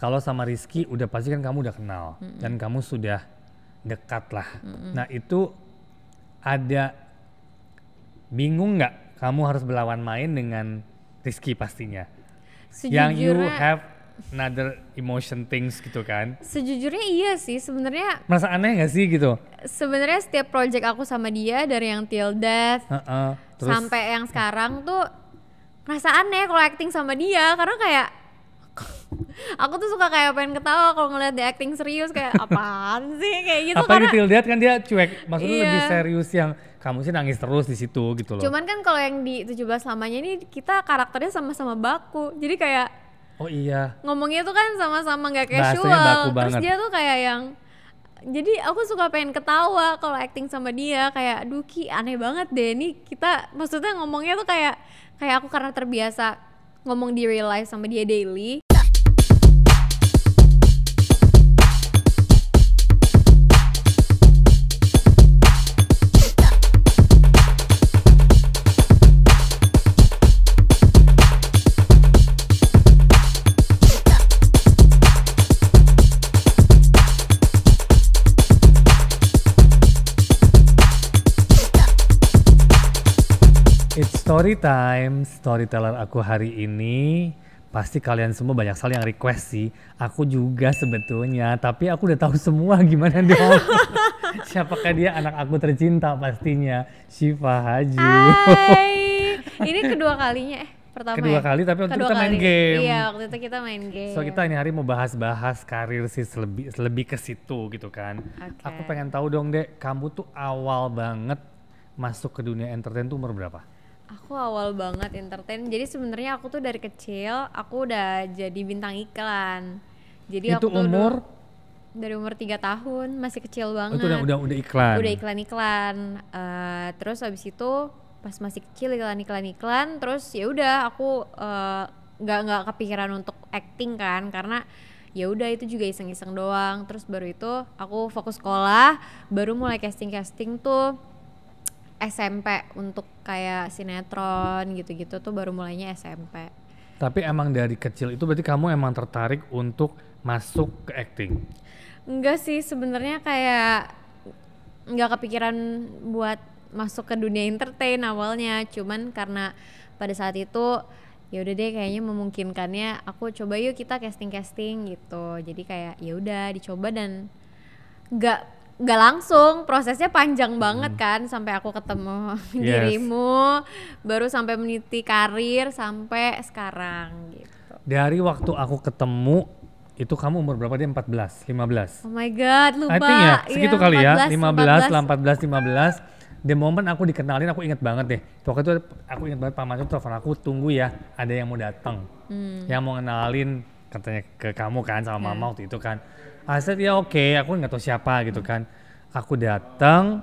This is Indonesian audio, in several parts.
kalau sama Rizky udah pasti kan kamu udah kenal mm dan kamu sudah dekat lah. Mm Nah itu ada bingung nggak kamu harus berlawan main dengan Rizky pastinya? Sejujurnya, yang you have another emotion things gitu kan? Sejujurnya iya sih sebenarnya. Merasa aneh nggak sih gitu? Sebenarnya setiap project aku sama dia dari yang Till Death uh -uh, terus, sampai yang sekarang tuh rasa aneh kalau acting sama dia karena kayak aku tuh suka kayak pengen ketawa kalau ngeliat dia acting serius kayak apaan sih kayak gitu apa karena... dilihat kan dia cuek maksudnya iya. lebih serius yang kamu sih nangis terus di situ gitu loh cuman kan kalau yang di 17 lamanya ini kita karakternya sama-sama baku jadi kayak oh iya ngomongnya tuh kan sama-sama nggak casual baku terus banget. dia tuh kayak yang jadi aku suka pengen ketawa kalau acting sama dia kayak Duki aneh banget deh ini kita maksudnya ngomongnya tuh kayak kayak aku karena terbiasa ngomong di real life sama dia daily Story time, storyteller aku hari ini pasti kalian semua banyak sekali yang request sih. Aku juga sebetulnya, tapi aku udah tahu semua gimana dia. Siapakah dia anak aku tercinta pastinya, Syifa Haji. Hai. Ini kedua kalinya eh pertama kedua ya? kali tapi waktu kedua kita kali. main game iya waktu itu kita main game so kita ini hari mau bahas-bahas karir sih lebih lebih ke situ gitu kan okay. aku pengen tahu dong dek kamu tuh awal banget masuk ke dunia entertain tuh umur berapa aku awal banget entertain jadi sebenarnya aku tuh dari kecil aku udah jadi bintang iklan jadi itu aku umur dari umur 3 tahun masih kecil oh, banget itu udah, udah udah iklan udah iklan iklan uh, eh, terus habis itu pas masih kecil iklan iklan iklan terus ya udah aku eh, nggak uh, nggak kepikiran untuk acting kan karena ya udah itu juga iseng iseng doang terus baru itu aku fokus sekolah baru mulai casting casting tuh SMP untuk kayak sinetron gitu-gitu tuh baru mulainya SMP. Tapi emang dari kecil itu berarti kamu emang tertarik untuk masuk ke acting? Enggak sih sebenarnya kayak nggak kepikiran buat masuk ke dunia entertain awalnya, cuman karena pada saat itu ya udah deh kayaknya memungkinkannya aku coba yuk kita casting casting gitu jadi kayak ya udah dicoba dan nggak nggak langsung prosesnya panjang banget hmm. kan sampai aku ketemu yes. dirimu baru sampai meniti karir sampai sekarang gitu dari waktu aku ketemu itu kamu umur berapa dia 14 15 oh my god lupa I think ya segitu iya, ya, kali 14, ya 15 14 15 15 the moment aku dikenalin aku inget banget deh waktu itu aku inget banget Pak Mansur telepon aku tunggu ya ada yang mau datang hmm. yang mau kenalin katanya ke kamu kan sama mama mama iya. waktu itu kan aset ya oke okay. aku nggak tahu siapa gitu kan aku datang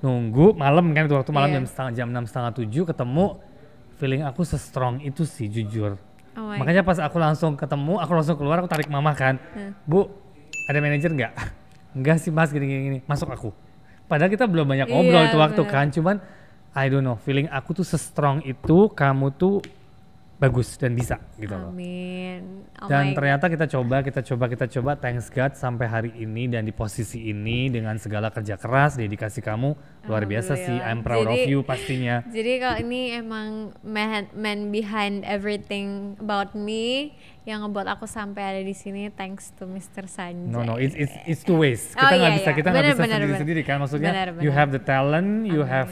nunggu malam kan itu waktu malam yeah. jam setengah jam enam setengah tujuh ketemu feeling aku se-strong itu sih jujur oh iya. makanya pas aku langsung ketemu aku langsung keluar aku tarik mama kan hmm. bu ada manajer nggak nggak sih mas gini, gini gini masuk aku padahal kita belum banyak ngobrol yeah, itu waktu bener. kan cuman I don't know feeling aku tuh se-strong itu kamu tuh bagus dan bisa gitu loh. Amin. Oh dan ternyata kita coba, kita coba, kita coba thanks God sampai hari ini dan di posisi ini dengan segala kerja keras, dedikasi kamu luar biasa sih. I'm proud jadi, of you pastinya. Jadi kalau ini emang man, man behind everything about me yang ngebuat aku sampai ada di sini thanks to Mr. Sanjay. No no, it's it's, it's two ways. Oh kita nggak oh, iya, bisa iya. kita nggak bisa sendiri-sendiri kan maksudnya. Bener, bener. You have the talent, you Amin. have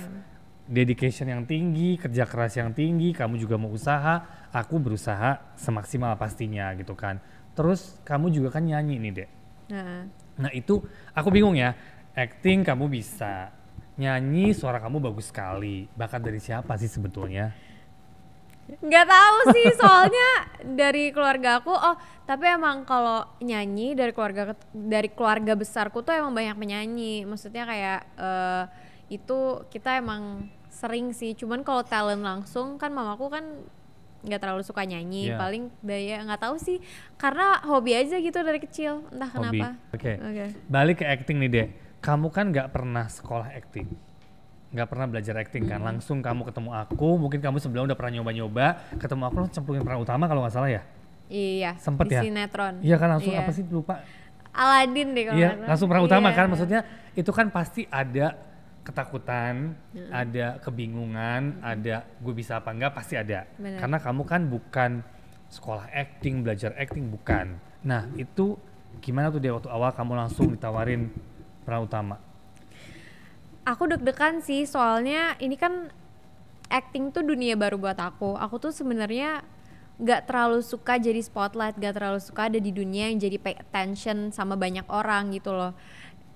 dedication yang tinggi, kerja keras yang tinggi, kamu juga mau usaha, aku berusaha semaksimal pastinya gitu kan. Terus kamu juga kan nyanyi nih dek. Nah, nah itu aku bingung ya, acting kamu bisa, nyanyi suara kamu bagus sekali. Bakat dari siapa sih sebetulnya? Nggak tahu sih, soalnya dari keluarga aku, oh tapi emang kalau nyanyi dari keluarga dari keluarga besarku tuh emang banyak menyanyi. Maksudnya kayak uh, itu kita emang sering sih cuman kalau talent langsung kan mamaku kan nggak terlalu suka nyanyi yeah. paling daya nggak tahu sih karena hobi aja gitu dari kecil entah hobi. kenapa oke okay. okay. balik ke acting nih deh kamu kan nggak pernah sekolah acting nggak pernah belajar acting kan langsung kamu ketemu aku mungkin kamu sebelum udah pernah nyoba-nyoba ketemu aku langsung cemplungin peran utama kalau nggak salah ya iya sempet di ya sinetron iya kan langsung iya. apa sih lupa Aladin deh kalau iya, langsung peran iya. utama kan maksudnya itu kan pasti ada ketakutan, hmm ada kebingungan, hmm ada gue bisa apa enggak pasti ada. Bener. Karena kamu kan bukan sekolah acting, belajar acting bukan. Nah, itu gimana tuh dia waktu awal kamu langsung ditawarin peran utama? Aku deg-degan sih soalnya ini kan acting tuh dunia baru buat aku. Aku tuh sebenarnya nggak terlalu suka jadi spotlight, gak terlalu suka ada di dunia yang jadi pay attention sama banyak orang gitu loh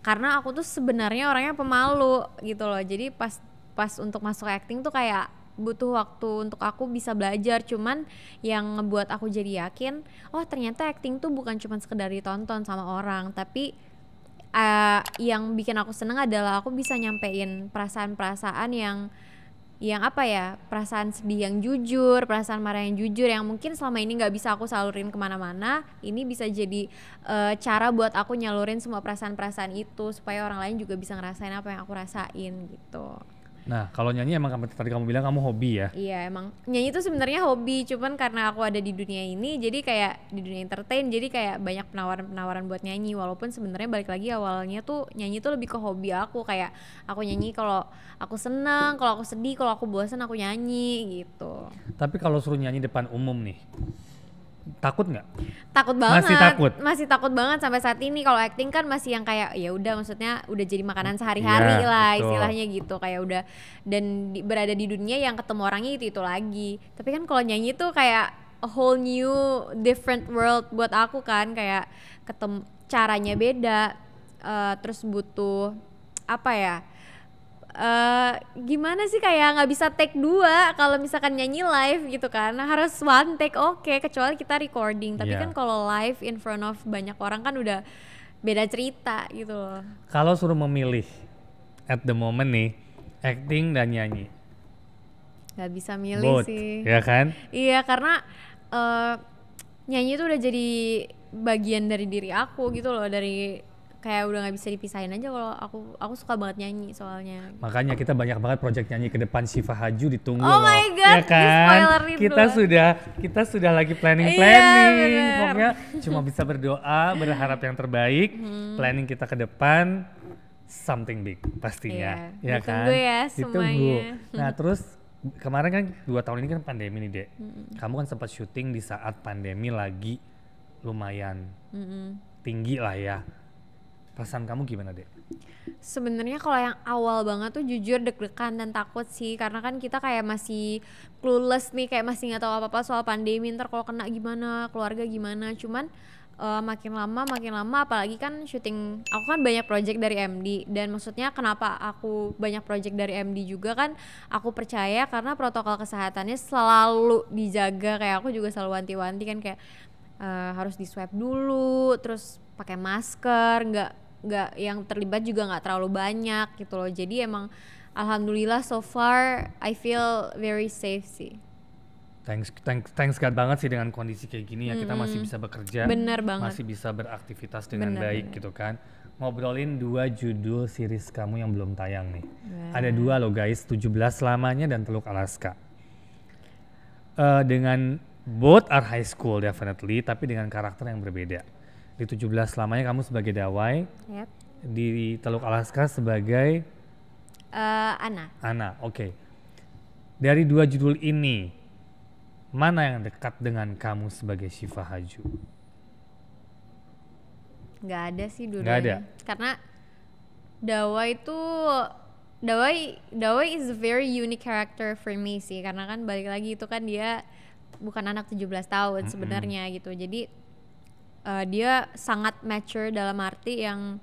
karena aku tuh sebenarnya orangnya pemalu gitu loh jadi pas pas untuk masuk acting tuh kayak butuh waktu untuk aku bisa belajar cuman yang ngebuat aku jadi yakin oh ternyata acting tuh bukan cuma sekedar ditonton sama orang tapi uh, yang bikin aku seneng adalah aku bisa nyampein perasaan-perasaan yang yang apa ya perasaan sedih yang jujur perasaan marah yang jujur yang mungkin selama ini nggak bisa aku salurin kemana-mana ini bisa jadi uh, cara buat aku nyalurin semua perasaan-perasaan itu supaya orang lain juga bisa ngerasain apa yang aku rasain gitu Nah, kalau nyanyi emang tadi kamu bilang kamu hobi ya? Iya, emang nyanyi itu sebenarnya hobi, cuman karena aku ada di dunia ini jadi kayak di dunia entertain jadi kayak banyak penawaran-penawaran buat nyanyi walaupun sebenarnya balik lagi awalnya tuh nyanyi tuh lebih ke hobi aku kayak aku nyanyi kalau aku senang, kalau aku sedih, kalau aku bosan aku nyanyi gitu. Tapi kalau suruh nyanyi depan umum nih, takut nggak? Takut banget. Masih takut. Masih takut banget sampai saat ini kalau acting kan masih yang kayak ya udah maksudnya udah jadi makanan iya, sehari-hari yeah, lah betul. istilahnya gitu kayak udah dan di, berada di dunia yang ketemu orangnya itu itu lagi. Tapi kan kalau nyanyi tuh kayak a whole new different world buat aku kan kayak ketemu caranya beda uh, terus butuh apa ya? uh, gimana sih kayak nggak bisa take dua kalau misalkan nyanyi live gitu kan harus one take oke okay, kecuali kita recording tapi yeah. kan kalau live in front of banyak orang kan udah beda cerita gitu loh kalau suruh memilih at the moment nih acting dan nyanyi nggak bisa milih Both, sih ya kan iya karena uh, nyanyi itu udah jadi bagian dari diri aku gitu loh dari kayak udah nggak bisa dipisahin aja kalau aku aku suka banget nyanyi soalnya makanya kita banyak banget project nyanyi ke depan Siva Haju ditunggu oh my god ya kan kita dulu. sudah kita sudah lagi planning planning iya, pokoknya cuma bisa berdoa berharap yang terbaik hmm. planning kita ke depan something big pastinya iya. ya ditunggu kan ya ditunggu nah terus kemarin kan dua tahun ini kan pandemi nih dek hmm. kamu kan sempat syuting di saat pandemi lagi lumayan mm tinggi lah ya Perasaan kamu gimana, deh? Sebenarnya kalau yang awal banget tuh jujur deg-degan dan takut sih karena kan kita kayak masih clueless nih, kayak masih nggak tahu apa-apa soal pandemi, ntar kalau kena gimana, keluarga gimana. Cuman uh, makin lama makin lama apalagi kan syuting aku kan banyak project dari MD dan maksudnya kenapa aku banyak project dari MD juga kan aku percaya karena protokol kesehatannya selalu dijaga kayak aku juga selalu wanti-wanti kan kayak uh, harus di swab dulu terus pakai masker nggak nggak yang terlibat juga nggak terlalu banyak gitu loh jadi emang alhamdulillah so far I feel very safe sih thanks thanks thanks God banget sih dengan kondisi kayak gini ya mm-hmm. kita masih bisa bekerja bener banget masih bisa beraktivitas dengan bener, baik bener. gitu kan ngobrolin dua judul series kamu yang belum tayang nih yeah. ada dua loh guys 17 lamanya dan Teluk Alaska uh, dengan both are high school definitely tapi dengan karakter yang berbeda di 17 selamanya kamu sebagai dawai. Yep. Di Teluk Alaska sebagai uh, Ana. Ana, oke. Okay. Dari dua judul ini, mana yang dekat dengan kamu sebagai Syifa Haju? Gak ada sih dulu. Gak ada. Karena dawai itu dawai dawai is a very unique character for me sih karena kan balik lagi itu kan dia bukan anak 17 tahun mm -hmm. sebenarnya gitu. Jadi uh, dia sangat mature dalam arti yang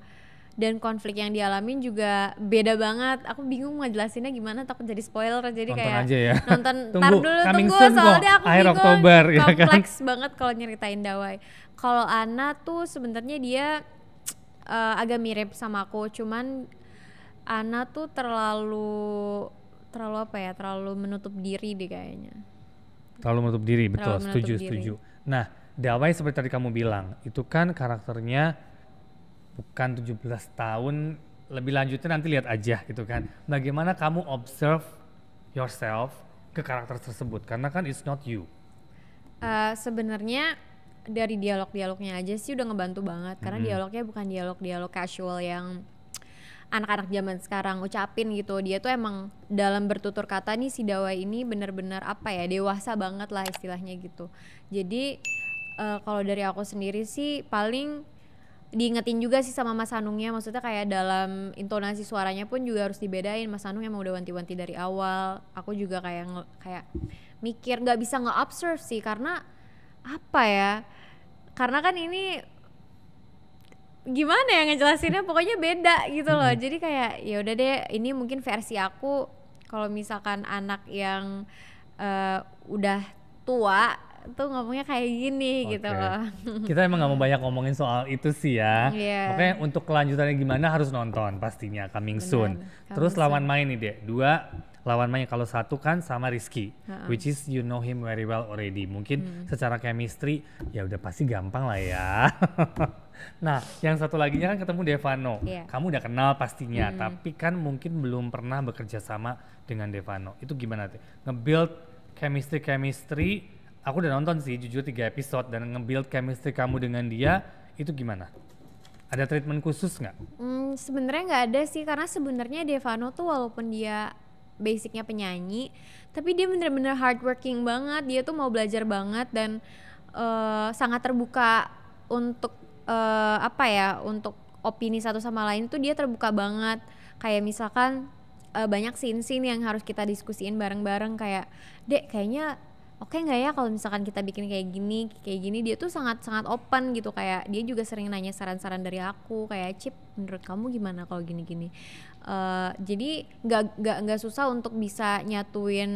dan konflik yang dialamin juga beda banget. Aku bingung jelasinnya gimana takut jadi spoiler. Jadi nonton kayak aja ya. nonton tar dulu Coming tunggu soalnya aku akhir bingung. Oktober kompleks ya kan? banget kalau nyeritain Dawai. Kalau Ana tuh sebenarnya dia uh, agak mirip sama aku, cuman Ana tuh terlalu terlalu apa ya? Terlalu menutup diri deh kayaknya. Terlalu menutup diri, betul. menutup setuju, diri. setuju. Nah, Dawai seperti tadi kamu bilang, itu kan karakternya bukan 17 tahun, lebih lanjutnya nanti lihat aja gitu kan. Bagaimana kamu observe yourself ke karakter tersebut karena kan it's not you. Uh, sebenarnya dari dialog-dialognya aja sih udah ngebantu banget karena hmm. dialognya bukan dialog-dialog casual yang anak-anak zaman sekarang ucapin gitu dia tuh emang dalam bertutur kata nih si Dawa ini bener-bener apa ya dewasa banget lah istilahnya gitu jadi uh, kalau dari aku sendiri sih paling diingetin juga sih sama Mas Hanungnya maksudnya kayak dalam intonasi suaranya pun juga harus dibedain Mas Hanung emang udah wanti-wanti dari awal aku juga kayak kayak mikir nggak bisa nge-observe sih karena apa ya karena kan ini gimana ya ngejelasinnya pokoknya beda gitu loh hmm. jadi kayak ya udah deh ini mungkin versi aku kalau misalkan anak yang uh, udah tua tuh ngomongnya kayak gini okay. gitu loh. Kita emang nggak mau banyak ngomongin soal itu sih ya. Yeah. okay, untuk kelanjutannya gimana harus nonton pastinya coming Benar, soon. Coming Terus soon. lawan main nih deh. Dua lawan main kalau satu kan sama Rizky, uh-uh. which is you know him very well already. Mungkin hmm. secara chemistry ya udah pasti gampang lah ya. nah, yang satu lagi kan ketemu Devano. Yeah. Kamu udah kenal pastinya, hmm. tapi kan mungkin belum pernah bekerja sama dengan Devano. Itu gimana tuh? Ngebuild chemistry chemistry aku udah nonton sih jujur tiga episode dan nge-build chemistry kamu dengan dia itu gimana? Ada treatment khusus nggak? Hmm, sebenarnya nggak ada sih karena sebenarnya Devano tuh walaupun dia basicnya penyanyi, tapi dia bener-bener hardworking banget. Dia tuh mau belajar banget dan uh, sangat terbuka untuk uh, apa ya? Untuk opini satu sama lain tuh dia terbuka banget. Kayak misalkan uh, banyak scene-scene yang harus kita diskusiin bareng-bareng kayak, "Dek, kayaknya oke okay nggak ya kalau misalkan kita bikin kayak gini kayak gini dia tuh sangat sangat open gitu kayak dia juga sering nanya saran-saran dari aku kayak Cip menurut kamu gimana kalau gini-gini uh, jadi nggak nggak nggak susah untuk bisa nyatuin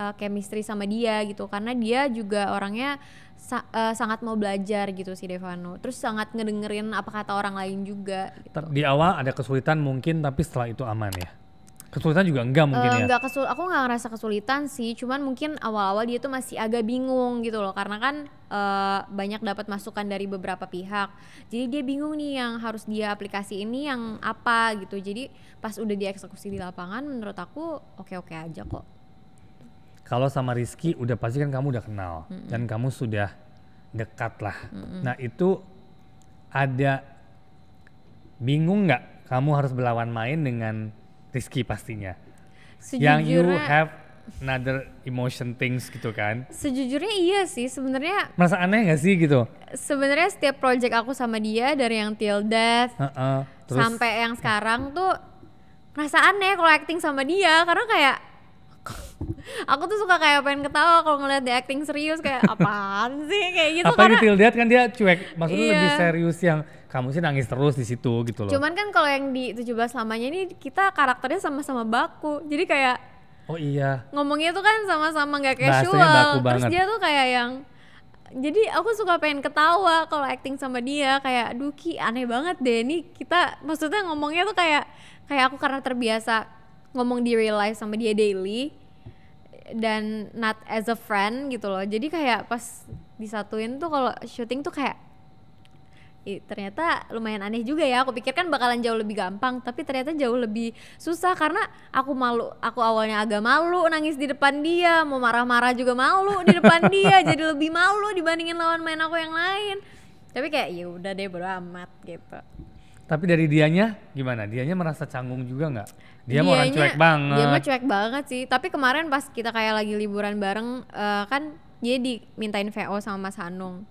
uh, chemistry sama dia gitu karena dia juga orangnya sa uh, sangat mau belajar gitu si Devano terus sangat ngedengerin apa kata orang lain juga gitu. di awal ada kesulitan mungkin tapi setelah itu aman ya kesulitan juga enggak mungkin uh, ya enggak kesul aku nggak ngerasa kesulitan sih cuman mungkin awal-awal dia tuh masih agak bingung gitu loh karena kan uh, banyak dapat masukan dari beberapa pihak jadi dia bingung nih yang harus dia aplikasi ini yang apa gitu jadi pas udah dieksekusi di lapangan menurut aku oke-oke aja kok kalau sama Rizky udah pasti kan kamu udah kenal mm -hmm. dan kamu sudah dekat lah mm -hmm. nah itu ada bingung nggak kamu harus berlawan main dengan Rizky pastinya. Sejujurnya, yang you have another emotion things gitu kan? Sejujurnya iya sih sebenarnya. Merasa aneh gak sih gitu? Sebenarnya setiap project aku sama dia dari yang Till Death uh -uh, terus, sampai yang sekarang tuh merasa aneh kalau acting sama dia karena kayak aku tuh suka kayak pengen ketawa kalau ngeliat dia acting serius kayak apaan sih kayak gitu apa karena Till Death kan dia cuek maksudnya iya. lebih serius yang kamu sih nangis terus di situ gitu loh. Cuman kan kalau yang di 17 lamanya ini kita karakternya sama-sama baku. Jadi kayak Oh iya. Ngomongnya tuh kan sama-sama nggak -sama casual. Baku banget. Terus dia tuh kayak yang jadi aku suka pengen ketawa kalau acting sama dia kayak Duki aneh banget deh ini kita maksudnya ngomongnya tuh kayak kayak aku karena terbiasa ngomong di real life sama dia daily dan not as a friend gitu loh jadi kayak pas disatuin tuh kalau syuting tuh kayak Ih ternyata lumayan aneh juga ya aku pikir kan bakalan jauh lebih gampang tapi ternyata jauh lebih susah karena aku malu aku awalnya agak malu nangis di depan dia mau marah-marah juga malu di depan dia jadi lebih malu dibandingin lawan main aku yang lain tapi kayak ya udah deh bodo amat gitu tapi dari dianya gimana dianya merasa canggung juga nggak dia mau orang cuek banget dia mah cuek banget sih tapi kemarin pas kita kayak lagi liburan bareng uh, kan dia dimintain VO sama Mas Hanung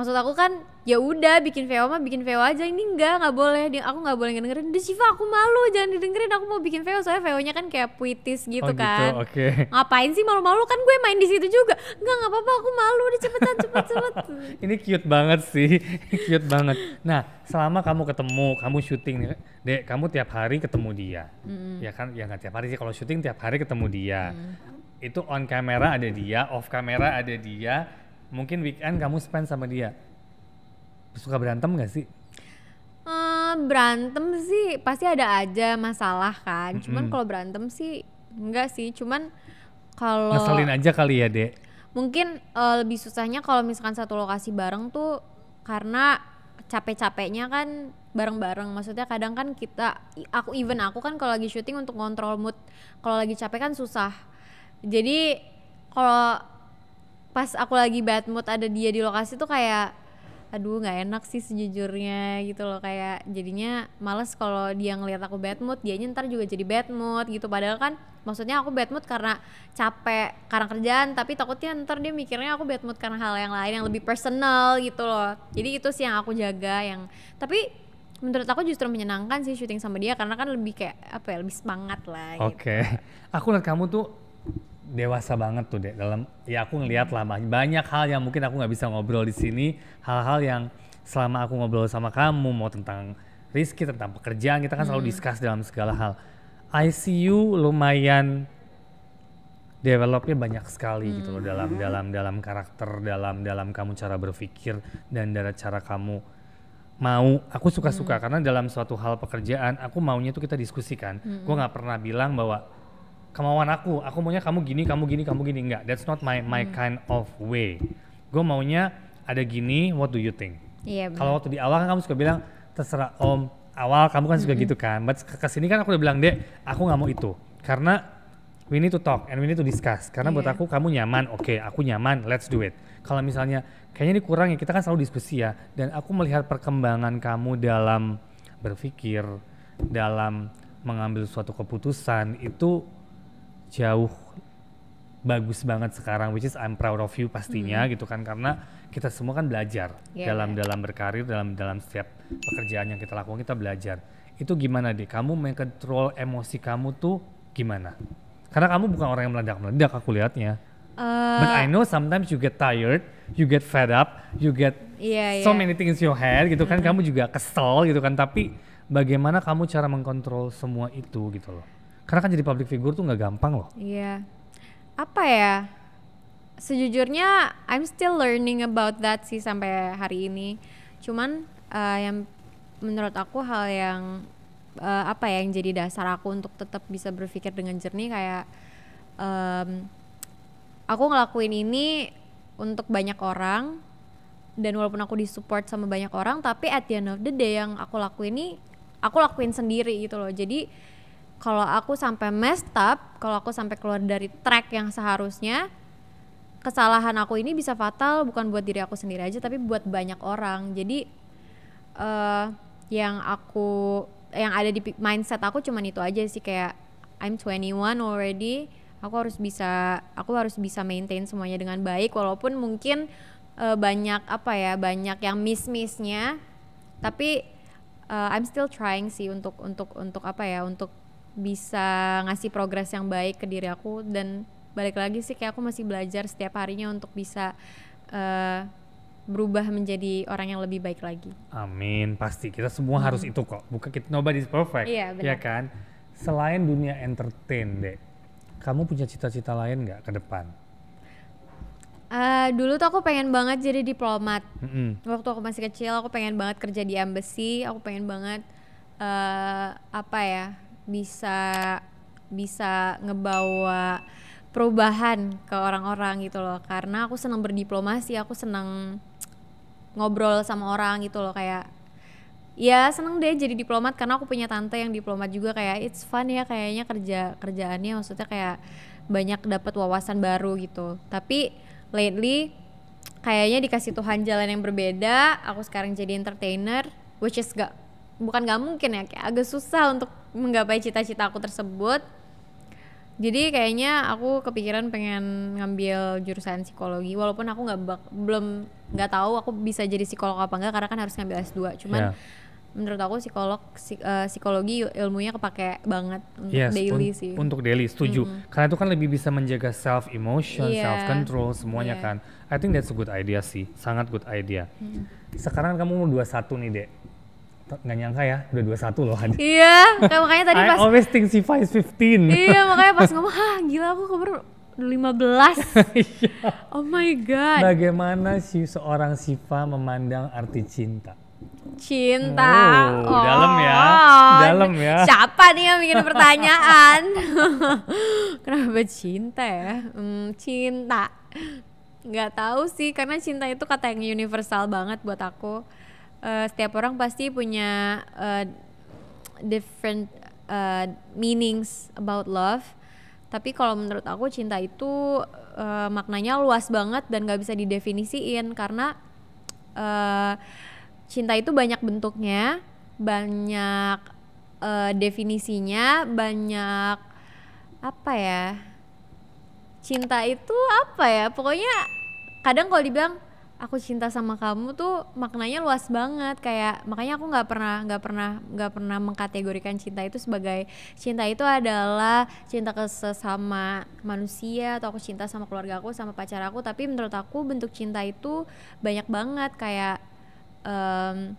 maksud aku kan ya udah bikin VO mah bikin VO aja ini enggak nggak boleh aku nggak boleh dengerin deh Siva aku malu jangan didengerin aku mau bikin VO soalnya VO nya kan kayak puitis gitu oh, gitu, kan gitu, okay. ngapain sih malu-malu kan gue main di situ juga nggak nggak apa-apa aku malu deh cepetan cepet cepet ini cute banget sih cute banget nah selama kamu ketemu kamu syuting nih dek kamu tiap hari ketemu dia mm. ya kan ya nggak tiap hari sih kalau syuting tiap hari ketemu dia mm. itu on kamera ada dia off kamera ada dia mungkin weekend kamu spend sama dia suka berantem gak sih? Uh, berantem sih pasti ada aja masalah kan. Cuman kalau berantem sih enggak sih. Cuman kalau ngeselin aja kali ya, Dek. Mungkin uh, lebih susahnya kalau misalkan satu lokasi bareng tuh karena capek-capeknya kan bareng-bareng. Maksudnya kadang kan kita aku even aku kan kalau lagi syuting untuk kontrol mood, kalau lagi capek kan susah. Jadi kalau pas aku lagi bad mood ada dia di lokasi tuh kayak aduh nggak enak sih sejujurnya gitu loh kayak jadinya males kalau dia ngelihat aku bad mood dia nyentar juga jadi bad mood gitu padahal kan maksudnya aku bad mood karena capek karena kerjaan tapi takutnya ntar dia mikirnya aku bad mood karena hal yang lain yang lebih personal gitu loh jadi itu sih yang aku jaga yang tapi menurut aku justru menyenangkan sih syuting sama dia karena kan lebih kayak apa ya lebih semangat lah. Gitu. Oke, okay. gitu. aku lihat kamu tuh dewasa banget tuh deh dalam ya aku ngeliat lah banyak hal yang mungkin aku nggak bisa ngobrol di sini hal-hal yang selama aku ngobrol sama kamu mau tentang Rizky tentang pekerjaan kita kan selalu hmm. discuss dalam segala hal ICU lumayan developnya banyak sekali hmm. gitu loh dalam hmm. dalam dalam karakter dalam dalam kamu cara berpikir dan dari cara kamu mau aku suka-suka hmm. karena dalam suatu hal pekerjaan aku maunya tuh kita diskusikan hmm. gue nggak pernah bilang bahwa kemauan aku aku maunya kamu gini kamu gini kamu gini enggak that's not my my hmm. kind of way gue maunya ada gini what do you think iya, kalau waktu di awal kan kamu suka bilang terserah om awal kamu kan suka -hmm. gitu kan but kesini kan aku udah bilang dek aku nggak mau itu karena we need to talk and we need to discuss karena yeah. buat iya. aku kamu nyaman oke okay, aku nyaman let's do it kalau misalnya kayaknya ini kurang ya kita kan selalu diskusi ya dan aku melihat perkembangan kamu dalam berpikir dalam mengambil suatu keputusan itu jauh bagus banget sekarang which is I'm proud of you pastinya hmm. gitu kan karena kita semua kan belajar yeah. dalam iya. dalam berkarir dalam dalam setiap pekerjaan yang kita lakukan kita belajar itu gimana deh kamu mengkontrol emosi kamu tuh gimana karena kamu bukan orang yang meledak meledak aku lihatnya uh, but I eh. know sometimes you get tired you get fed up you get yeah, so yeah. many things in your head gitu kan kamu juga kesel gitu kan tapi bagaimana kamu cara mengkontrol semua itu gitu loh karena kan jadi public figure tuh nggak gampang loh. Iya. Apa ya? Sejujurnya I'm still learning about that sih sampai hari ini. Cuman uh, yang menurut aku hal yang uh, apa ya yang jadi dasar aku untuk tetap bisa berpikir dengan jernih kayak um, aku ngelakuin ini untuk banyak orang dan walaupun aku disupport sama banyak orang tapi at the end of the day yang aku lakuin ini aku lakuin sendiri gitu loh jadi kalau aku sampai messed up, kalau aku sampai keluar dari track yang seharusnya, kesalahan aku ini bisa fatal bukan buat diri aku sendiri aja tapi buat banyak orang. Jadi uh, yang aku yang ada di mindset aku cuman itu aja sih kayak I'm 21 already, aku harus bisa aku harus bisa maintain semuanya dengan baik walaupun mungkin uh, banyak apa ya, banyak yang miss-missnya tapi uh, I'm still trying sih untuk untuk untuk apa ya, untuk bisa ngasih progres yang baik ke diri aku dan balik lagi sih kayak aku masih belajar setiap harinya untuk bisa uh, berubah menjadi orang yang lebih baik lagi. Amin, pasti kita semua hmm. harus itu kok. Bukan kita nobody's perfect, iya, iya benar. ya kan? Selain dunia entertain, deh, kamu punya cita-cita lain nggak ke depan? Uh, dulu tuh aku pengen banget jadi diplomat. Mm-hmm. Waktu aku masih kecil, aku pengen banget kerja di embassy. Aku pengen banget uh, apa ya? bisa bisa ngebawa perubahan ke orang-orang gitu loh karena aku senang berdiplomasi aku senang ngobrol sama orang gitu loh kayak ya seneng deh jadi diplomat karena aku punya tante yang diplomat juga kayak it's fun ya kayaknya kerja kerjaannya maksudnya kayak banyak dapat wawasan baru gitu tapi lately kayaknya dikasih Tuhan jalan yang berbeda aku sekarang jadi entertainer which is gak bukan nggak mungkin ya kayak agak susah untuk menggapai cita-cita aku tersebut jadi kayaknya aku kepikiran pengen ngambil jurusan psikologi walaupun aku nggak belum nggak tahu aku bisa jadi psikolog apa enggak karena kan harus ngambil S2 cuman yeah. menurut aku psikolog psik, uh, eh, psikologi ilmunya kepake banget untuk yes, daily un sih untuk daily setuju mm -hmm. karena itu kan lebih bisa menjaga self emotion yeah. self control semuanya yeah. kan I think that's a good idea sih sangat good idea mm -hmm. sekarang kan kamu umur 21 nih Dek nggak nyangka ya udah 21 loh Han. Iya, makanya tadi pas I always think she 15. iya, makanya pas ngomong, ah gila aku keburu 15." belas iya. oh my god. Bagaimana si seorang Siva memandang arti cinta? Cinta. Oh, oh. dalam ya. Oh. Dalam ya. Siapa nih yang bikin pertanyaan? Kenapa cinta ya? Hmm, cinta. Nggak tahu sih, karena cinta itu kata yang universal banget buat aku uh, setiap orang pasti punya uh, different uh, meanings about love. Tapi kalau menurut aku cinta itu uh, maknanya luas banget dan gak bisa didefinisiin karena uh, cinta itu banyak bentuknya, banyak uh, definisinya, banyak apa ya? Cinta itu apa ya? Pokoknya kadang kalau dibilang aku cinta sama kamu tuh maknanya luas banget kayak makanya aku nggak pernah nggak pernah nggak pernah mengkategorikan cinta itu sebagai cinta itu adalah cinta ke sesama manusia atau aku cinta sama keluarga aku sama pacar aku tapi menurut aku bentuk cinta itu banyak banget kayak um,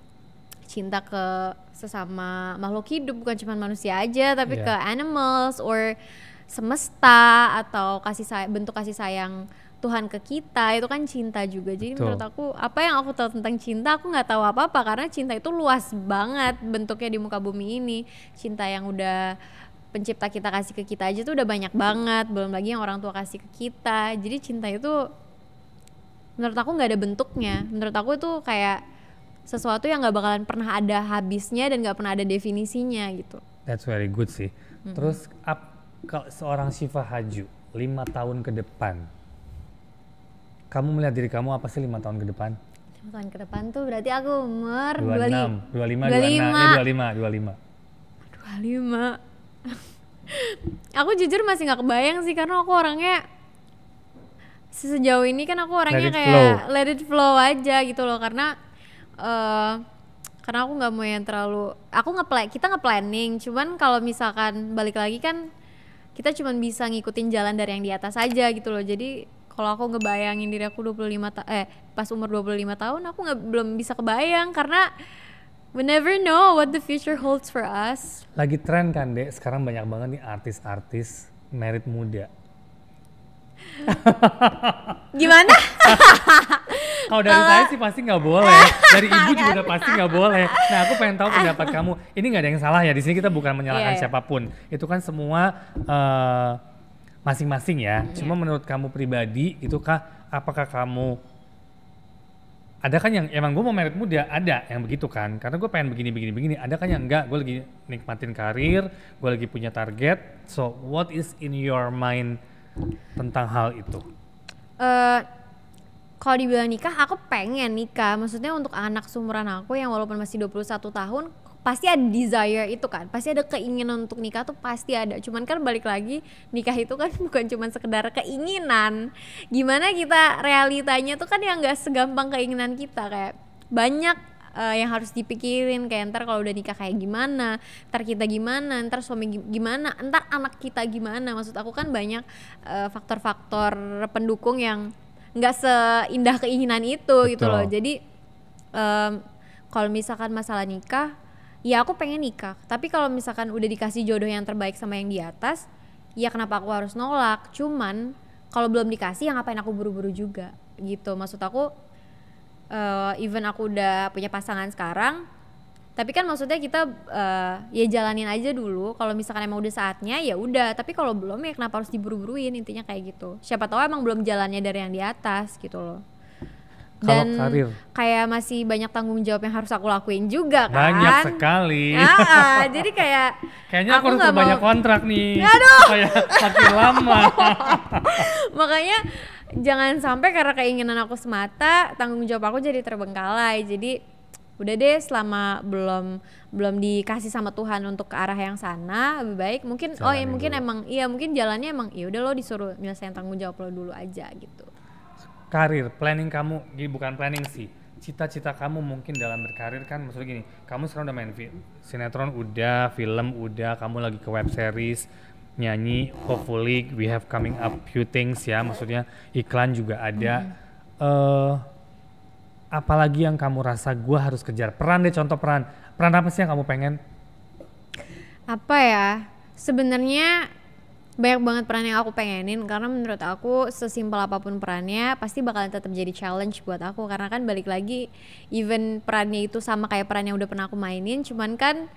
cinta ke sesama makhluk hidup bukan cuma manusia aja tapi yeah. ke animals or semesta atau kasih bentuk kasih sayang Tuhan ke kita itu kan cinta juga jadi Betul. menurut aku apa yang aku tahu tentang cinta aku nggak tahu apa apa karena cinta itu luas banget bentuknya di muka bumi ini cinta yang udah pencipta kita kasih ke kita aja tuh udah banyak banget belum lagi yang orang tua kasih ke kita jadi cinta itu menurut aku nggak ada bentuknya menurut aku itu kayak sesuatu yang nggak bakalan pernah ada habisnya dan nggak pernah ada definisinya gitu that's very good sih mm -hmm. terus up, seorang Syifa Haju lima tahun ke depan kamu melihat diri kamu apa sih lima tahun ke depan? Lima tahun ke depan tuh berarti aku umur dua dua puluh lima 26, lima dua 25, 25. dua puluh lima aku jujur masih nggak kebayang sih karena aku orangnya sejauh ini kan aku orangnya let kayak flow. let it flow aja gitu loh karena uh, karena aku nggak mau yang terlalu aku ngeplan kita ngeplanning cuman kalau misalkan balik lagi kan kita cuma bisa ngikutin jalan dari yang di atas aja gitu loh jadi kalau aku ngebayangin diri aku 25 ta eh pas umur 25 tahun aku nggak belum bisa kebayang karena we never know what the future holds for us. Lagi tren kan, Dek. Sekarang banyak banget nih artis-artis merit muda. Gimana? Kalau dari saya sih pasti nggak boleh. Dari ibu kan? juga udah pasti nggak boleh. Nah aku pengen tahu pendapat kamu. Ini nggak ada yang salah ya. Di sini kita bukan menyalahkan yeah. Iya. siapapun. Itu kan semua uh, masing-masing ya. Hmm. Cuma menurut kamu pribadi itu kah apakah kamu ada kan yang emang gue mau merit muda ada yang begitu kan karena gue pengen begini begini begini ada kan yang enggak gue lagi nikmatin karir gue lagi punya target so what is in your mind tentang hal itu uh, kalau dibilang nikah aku pengen nikah maksudnya untuk anak sumuran aku yang walaupun masih 21 tahun pasti ada desire itu kan pasti ada keinginan untuk nikah tuh pasti ada cuman kan balik lagi nikah itu kan bukan cuma sekedar keinginan gimana kita realitanya tuh kan yang nggak segampang keinginan kita kayak banyak uh, yang harus dipikirin kayak ntar kalau udah nikah kayak gimana ntar kita gimana ntar suami gimana ntar anak kita gimana maksud aku kan banyak eh, faktor-faktor uh, pendukung yang nggak seindah keinginan itu Betul. gitu loh jadi um, kalau misalkan masalah nikah ya aku pengen nikah tapi kalau misalkan udah dikasih jodoh yang terbaik sama yang di atas ya kenapa aku harus nolak cuman kalau belum dikasih ya ngapain aku buru-buru juga gitu maksud aku uh, even aku udah punya pasangan sekarang tapi kan maksudnya kita uh, ya jalanin aja dulu kalau misalkan emang udah saatnya ya udah tapi kalau belum ya kenapa harus diburu-buruin intinya kayak gitu siapa tahu emang belum jalannya dari yang di atas gitu loh dan karir. kayak masih banyak tanggung jawab yang harus aku lakuin juga kan banyak sekali ah, ah jadi kayak kayaknya aku, aku harus banyak mau... kontrak nih aduh kayak makin lama makanya jangan sampai karena keinginan aku semata tanggung jawab aku jadi terbengkalai jadi udah deh selama belum belum dikasih sama Tuhan untuk ke arah yang sana lebih baik mungkin Jalan oh ya mungkin dulu. emang iya mungkin jalannya emang iya udah lo disuruh nyelesain tanggung jawab lo dulu aja gitu karir, planning kamu, gini bukan planning sih, cita-cita kamu mungkin dalam berkarir kan maksudnya gini, kamu sekarang udah main film, sinetron udah, film udah, kamu lagi ke web series, nyanyi, hopefully we have coming up few things ya, maksudnya iklan juga ada. Hmm. Uh, apalagi yang kamu rasa gue harus kejar peran deh contoh peran peran apa sih yang kamu pengen apa ya sebenarnya banyak banget peran yang aku pengenin karena menurut aku sesimpel apapun perannya pasti bakalan tetap jadi challenge buat aku karena kan balik lagi even perannya itu sama kayak peran yang udah pernah aku mainin cuman kan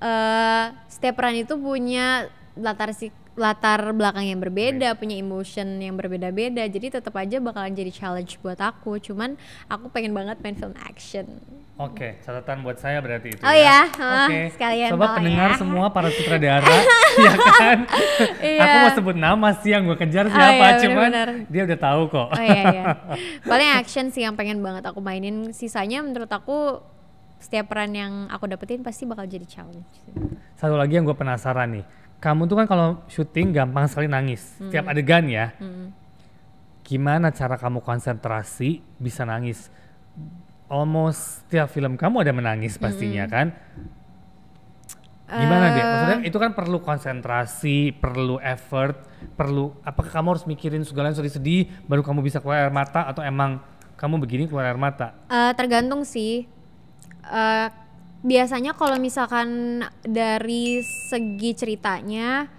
uh, setiap peran itu punya latar si latar belakang yang berbeda, punya emotion yang berbeda-beda. Jadi tetap aja bakalan jadi challenge buat aku. Cuman aku pengen banget main film action. Oke, okay, catatan buat saya berarti itu. Oh ya. ya? Oh, Oke. Okay. Sekalian Sobat pendengar ya. semua para sutradara, ya kan? iya. Aku mau sebut nama sih yang gue kejar oh siapa, oh, iya, cuman bener. dia udah tahu kok. oh iya iya. Paling action sih yang pengen banget aku mainin. Sisanya menurut aku setiap peran yang aku dapetin pasti bakal jadi challenge. Satu lagi yang gue penasaran nih. Kamu tuh kan kalau syuting gampang sekali nangis. Mm. Setiap adegan ya. Mm. Gimana cara kamu konsentrasi bisa nangis? almost setiap film kamu ada menangis pastinya -hmm. kan gimana uh, deh maksudnya itu kan perlu konsentrasi perlu effort perlu apakah kamu harus mikirin segala yang sedih-sedih baru kamu bisa keluar air mata atau emang kamu begini keluar air mata uh, tergantung sih uh, biasanya kalau misalkan dari segi ceritanya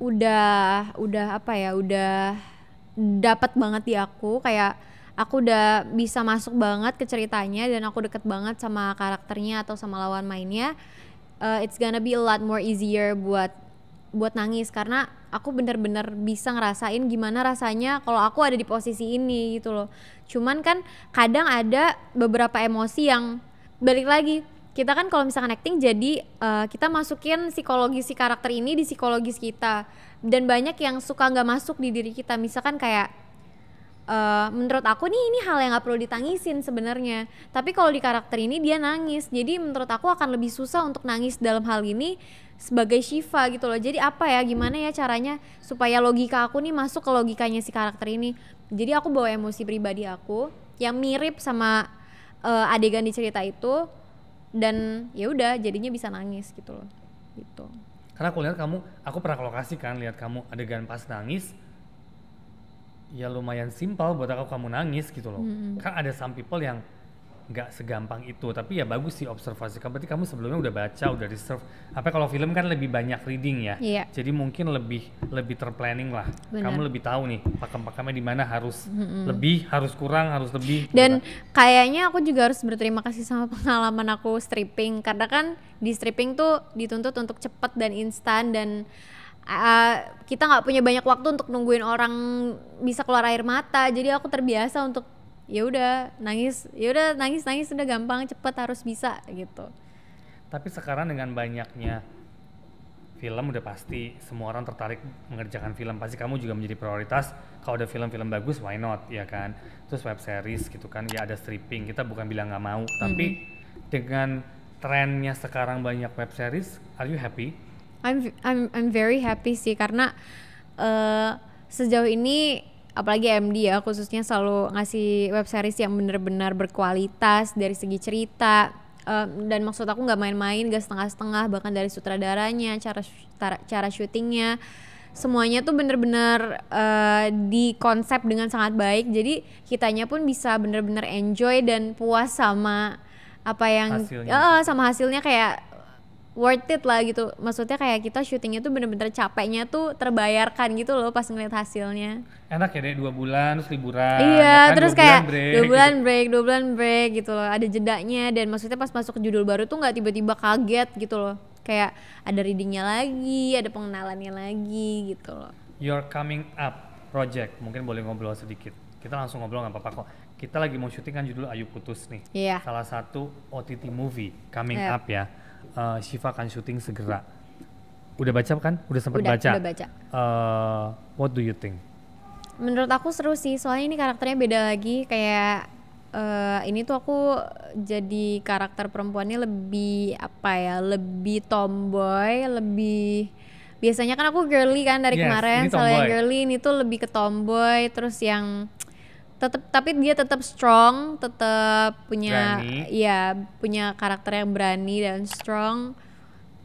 udah udah apa ya udah dapat banget di aku kayak aku udah bisa masuk banget ke ceritanya dan aku deket banget sama karakternya atau sama lawan mainnya uh, it's gonna be a lot more easier buat buat nangis karena aku bener-bener bisa ngerasain gimana rasanya kalau aku ada di posisi ini gitu loh cuman kan kadang ada beberapa emosi yang balik lagi kita kan kalau misalkan acting jadi uh, kita masukin psikologi si karakter ini di psikologis kita dan banyak yang suka nggak masuk di diri kita misalkan kayak uh, menurut aku nih ini hal yang nggak perlu ditangisin sebenarnya tapi kalau di karakter ini dia nangis jadi menurut aku akan lebih susah untuk nangis dalam hal ini sebagai Shiva gitu loh jadi apa ya gimana ya caranya supaya logika aku nih masuk ke logikanya si karakter ini jadi aku bawa emosi pribadi aku yang mirip sama uh, adegan di cerita itu dan ya udah jadinya bisa nangis gitu loh gitu karena aku lihat kamu aku pernah ke lokasi kan lihat kamu adegan pas nangis ya lumayan simpel buat aku kamu nangis gitu loh. Mm -hmm. Kan ada some people yang nggak segampang itu tapi ya bagus sih observasi kamu berarti kamu sebelumnya udah baca udah reserve apa kalau film kan lebih banyak reading ya yeah. jadi mungkin lebih lebih terplanning lah Bener. kamu lebih tahu nih pakem-pakemnya di mana harus mm -hmm. lebih harus kurang harus lebih gitu dan kurang. kayaknya aku juga harus berterima kasih sama pengalaman aku stripping karena kan di stripping tuh dituntut untuk cepat dan instan dan uh, kita nggak punya banyak waktu untuk nungguin orang bisa keluar air mata jadi aku terbiasa untuk ya udah nangis ya udah nangis nangis udah gampang cepet harus bisa gitu tapi sekarang dengan banyaknya film udah pasti semua orang tertarik mengerjakan film pasti kamu juga menjadi prioritas kalau ada film-film bagus why not ya kan terus web series gitu kan ya ada stripping kita bukan bilang nggak mau tapi mm -hmm. dengan trennya sekarang banyak web series are you happy I'm I'm I'm very happy sih karena uh, sejauh ini apalagi MD ya khususnya selalu ngasih web series yang benar-benar berkualitas dari segi cerita um, dan maksud aku nggak main-main gak setengah-setengah bahkan dari sutradaranya cara cara syutingnya semuanya tuh bener-bener uh, eh, dikonsep dengan sangat baik jadi kitanya pun bisa bener-bener enjoy dan puas sama apa yang hasilnya. Uh, sama hasilnya kayak worth it lah gitu maksudnya kayak kita syutingnya tuh bener-bener capeknya tuh terbayarkan gitu loh pas ngeliat hasilnya enak ya deh dua bulan terus liburan iya ya kan? terus dua kayak bulan break, dua bulan gitu. break dua bulan break gitu loh ada jedanya dan maksudnya pas masuk ke judul baru tuh nggak tiba-tiba kaget gitu loh kayak ada readingnya lagi ada pengenalannya lagi gitu loh your coming up project mungkin boleh ngobrol sedikit kita langsung ngobrol nggak apa-apa kok kita lagi mau syuting kan judul Ayu Putus nih yeah. salah satu OTT movie coming yeah. up ya uh, Shiva akan syuting segera. Udah baca kan? Udah sempat udah, baca. Udah baca. Uh, what do you think? Menurut aku seru sih, soalnya ini karakternya beda lagi kayak uh, ini tuh aku jadi karakter perempuannya lebih apa ya, lebih tomboy, lebih biasanya kan aku girly kan dari yes, kemarin, soalnya girly ini tuh lebih ke tomboy terus yang tetap tapi dia tetap strong tetap punya berani. ya punya karakter yang berani dan strong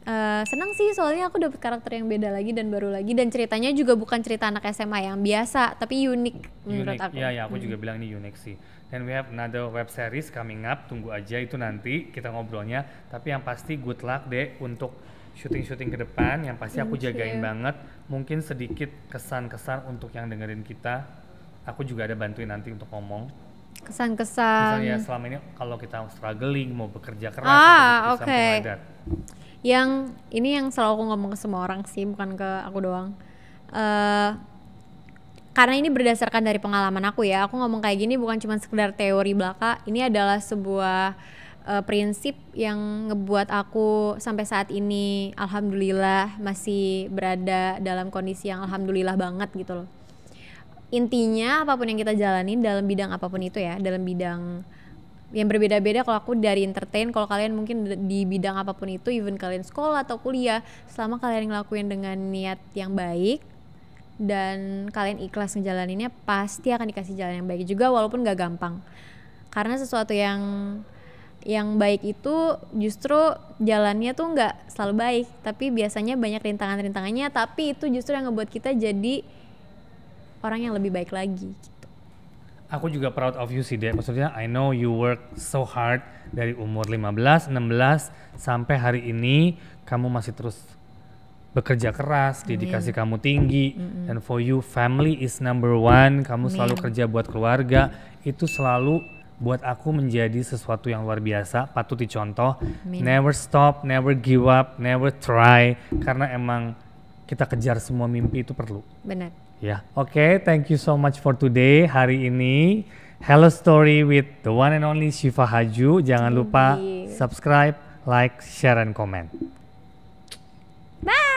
Uh, eh, senang sih soalnya aku dapat karakter yang beda lagi dan baru lagi dan ceritanya juga bukan cerita anak SMA yang biasa tapi unik menurut aku. Ya, ya aku hmm. juga bilang ini unik sih. Dan we have another web series coming up tunggu aja itu nanti kita ngobrolnya. Tapi yang pasti good luck deh untuk syuting-syuting ke depan yang pasti aku jagain banget. Mungkin sedikit kesan-kesan untuk yang dengerin kita aku juga ada bantuin nanti untuk ngomong kesan-kesan ya selama ini kalau kita struggling mau bekerja keras ah, oke okay. yang ini yang selalu aku ngomong ke semua orang sih bukan ke aku doang uh, karena ini berdasarkan dari pengalaman aku ya aku ngomong kayak gini bukan cuma sekedar teori belaka ini adalah sebuah uh, prinsip yang ngebuat aku sampai saat ini alhamdulillah masih berada dalam kondisi yang alhamdulillah banget gitu loh intinya apapun yang kita jalanin dalam bidang apapun itu ya dalam bidang yang berbeda-beda kalau aku dari entertain kalau kalian mungkin di bidang apapun itu even kalian sekolah atau kuliah selama kalian ngelakuin dengan niat yang baik dan kalian ikhlas ngejalaninnya pasti akan dikasih jalan yang baik juga walaupun gak gampang karena sesuatu yang yang baik itu justru jalannya tuh nggak selalu baik tapi biasanya banyak rintangan-rintangannya tapi itu justru yang ngebuat kita jadi orang yang lebih baik lagi gitu. Aku juga proud of you sih deh. Maksudnya I know you work so hard dari umur 15, 16 sampai hari ini kamu masih terus bekerja keras, dedikasi kamu tinggi, mm and for you family is number one. Kamu Amin. selalu kerja buat keluarga, itu selalu buat aku menjadi sesuatu yang luar biasa, patut dicontoh. Amin. Never stop, never give up, never try, karena emang kita kejar semua mimpi itu perlu. Benar. Ya, yeah. oke, okay, thank you so much for today hari ini. Hello Story with the one and only Shiva Haju. Jangan lupa iya. subscribe, like, share, and comment. Bye.